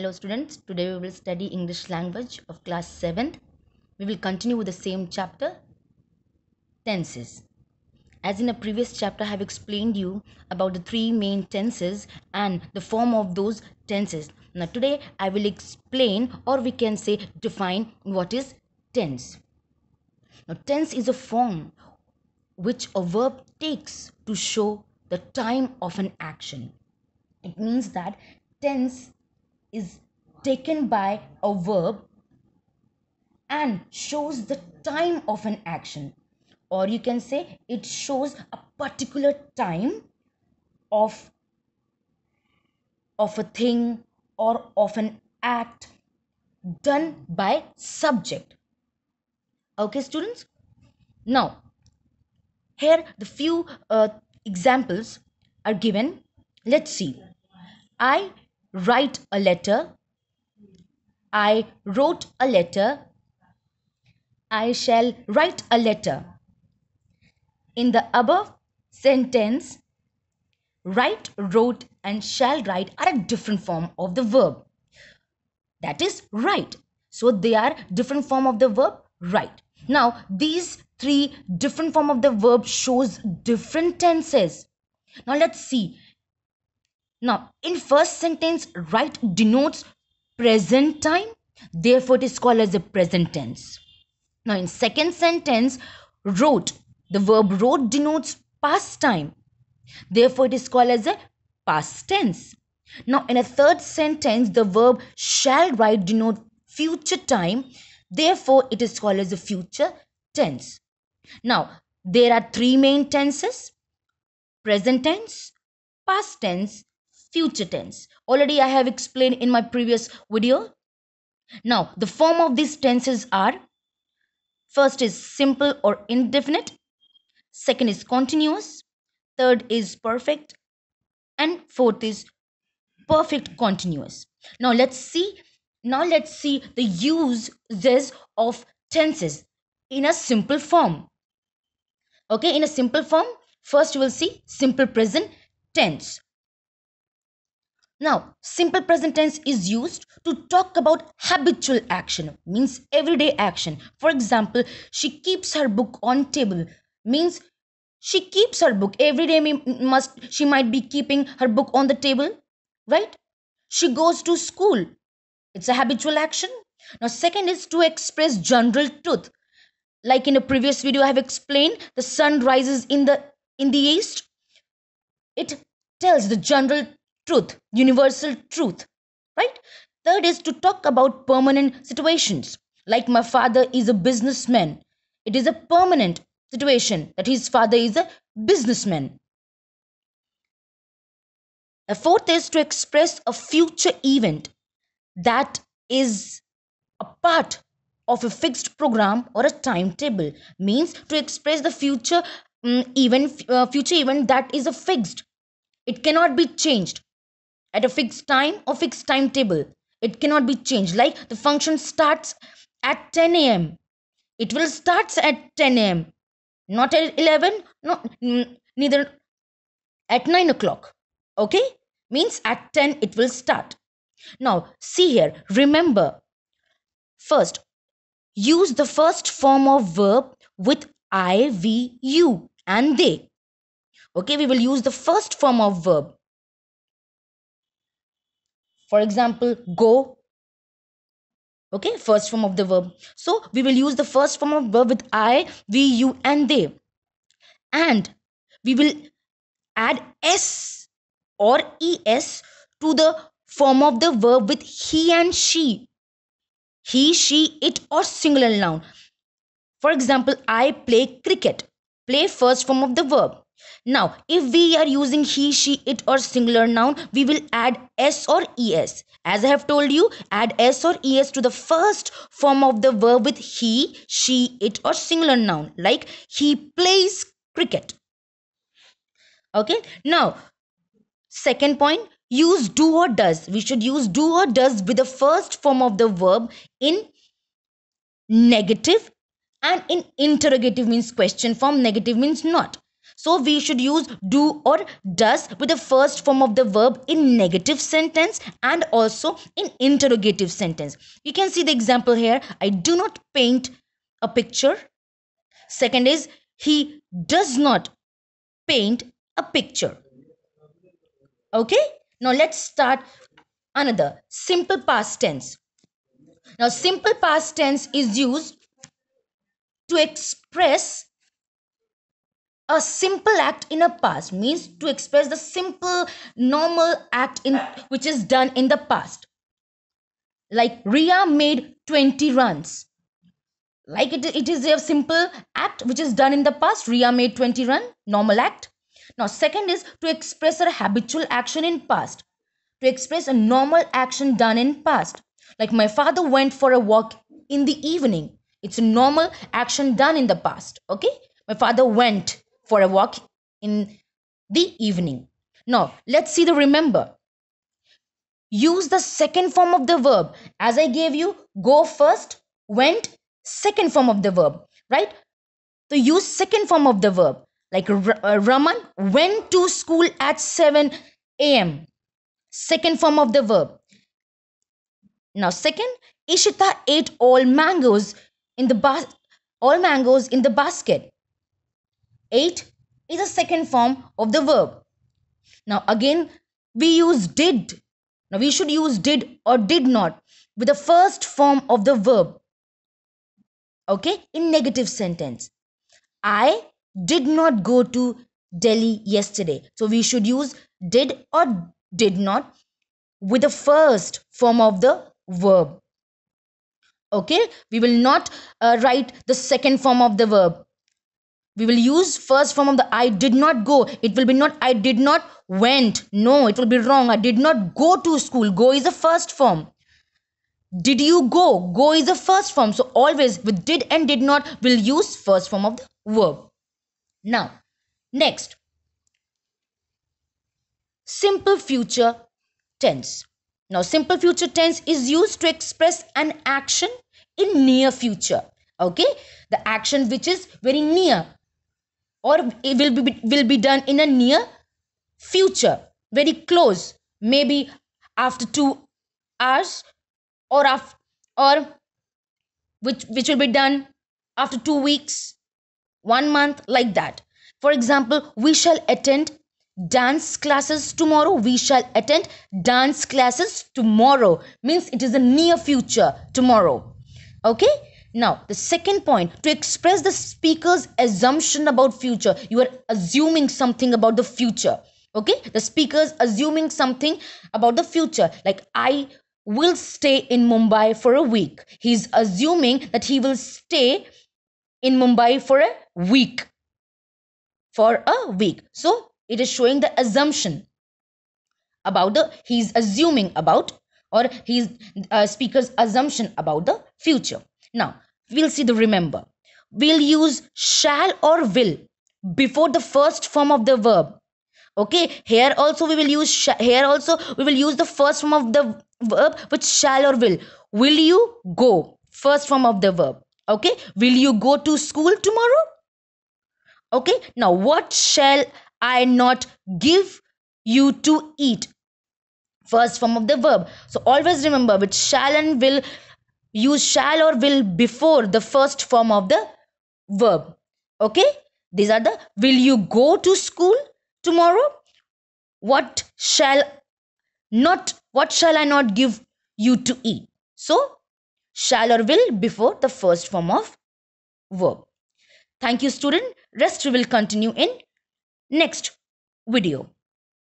Hello students, today we will study English language of class 7th. We will continue with the same chapter, tenses. As in a previous chapter, I have explained you about the three main tenses and the form of those tenses. Now today, I will explain or we can say define what is tense. Now tense is a form which a verb takes to show the time of an action. It means that tense is taken by a verb and shows the time of an action or you can say it shows a particular time of of a thing or of an act done by subject okay students now here the few uh, examples are given let's see i write a letter. I wrote a letter. I shall write a letter. In the above sentence, write, wrote, and shall write are a different form of the verb. That is write. So they are different form of the verb write. Now these three different form of the verb shows different tenses. Now let's see now, in first sentence, right denotes present time. Therefore, it is called as a present tense. Now, in second sentence, wrote, the verb wrote denotes past time. Therefore, it is called as a past tense. Now, in a third sentence, the verb shall write denotes future time. Therefore, it is called as a future tense. Now, there are three main tenses present tense, past tense, future tense already i have explained in my previous video now the form of these tenses are first is simple or indefinite second is continuous third is perfect and fourth is perfect continuous now let's see now let's see the uses of tenses in a simple form okay in a simple form first you will see simple present tense now, simple present tense is used to talk about habitual action, means everyday action. For example, she keeps her book on table, means she keeps her book every day must she might be keeping her book on the table, right? She goes to school. It's a habitual action. Now, second is to express general truth. Like in a previous video I have explained, the sun rises in the in the east. It tells the general truth universal truth right third is to talk about permanent situations like my father is a businessman it is a permanent situation that his father is a businessman a fourth is to express a future event that is a part of a fixed program or a timetable means to express the future um, even uh, future event that is a fixed it cannot be changed at a fixed time or fixed timetable. It cannot be changed. Like the function starts at 10 a.m. It will starts at 10 a.m. Not at 11, not, neither at 9 o'clock. Okay? Means at 10 it will start. Now, see here, remember first, use the first form of verb with I, we, you, and they. Okay, we will use the first form of verb for example, go. Okay, first form of the verb. So we will use the first form of verb with I, we, you, and they. And we will add S or ES to the form of the verb with he and she. He, she, it, or singular noun. For example, I play cricket. Play first form of the verb. Now, if we are using he, she, it or singular noun, we will add s or es. As I have told you, add s or es to the first form of the verb with he, she, it or singular noun. Like he plays cricket. Okay. Now, second point, use do or does. We should use do or does with the first form of the verb in negative and in interrogative means question form, negative means not. So we should use do or does with the first form of the verb in negative sentence and also in interrogative sentence. You can see the example here. I do not paint a picture. Second is he does not paint a picture. Okay. Now let's start another simple past tense. Now simple past tense is used to express a simple act in a past means to express the simple normal act in which is done in the past like ria made 20 runs like it, it is a simple act which is done in the past ria made 20 run normal act now second is to express a habitual action in past to express a normal action done in past like my father went for a walk in the evening it's a normal action done in the past okay my father went for a walk in the evening. Now, let's see the remember. Use the second form of the verb. As I gave you, go first, went, second form of the verb, right? So use second form of the verb. Like uh, Raman went to school at 7 a.m. Second form of the verb. Now, second, Ishita ate all mangoes in the ba- all mangoes in the basket. Eight is a second form of the verb. Now again, we use did. Now we should use did or did not with the first form of the verb. Okay, in negative sentence. I did not go to Delhi yesterday. So we should use did or did not with the first form of the verb. Okay, we will not uh, write the second form of the verb we will use first form of the i did not go it will be not i did not went no it will be wrong i did not go to school go is the first form did you go go is the first form so always with did and did not will use first form of the verb now next simple future tense now simple future tense is used to express an action in near future okay the action which is very near or it will be will be done in a near future very close maybe after 2 hours or after or which which will be done after 2 weeks 1 month like that for example we shall attend dance classes tomorrow we shall attend dance classes tomorrow means it is a near future tomorrow okay now, the second point to express the speaker's assumption about future, you are assuming something about the future. Okay, the speaker's assuming something about the future, like I will stay in Mumbai for a week. He's assuming that he will stay in Mumbai for a week. For a week. So it is showing the assumption about the he's assuming about or he's uh, speaker's assumption about the future now, we'll see the remember. We'll use shall or will before the first form of the verb. Okay, here also we will use sh- here also we will use the first form of the verb which shall or will. Will you go? First form of the verb. Okay, will you go to school tomorrow? Okay, now what shall I not give you to eat? First form of the verb. So always remember with shall and will use shall or will before the first form of the verb. Okay, these are the will you go to school tomorrow? What shall not what shall I not give you to eat? So, shall or will before the first form of verb. Thank you, student. Rest we will continue in next video.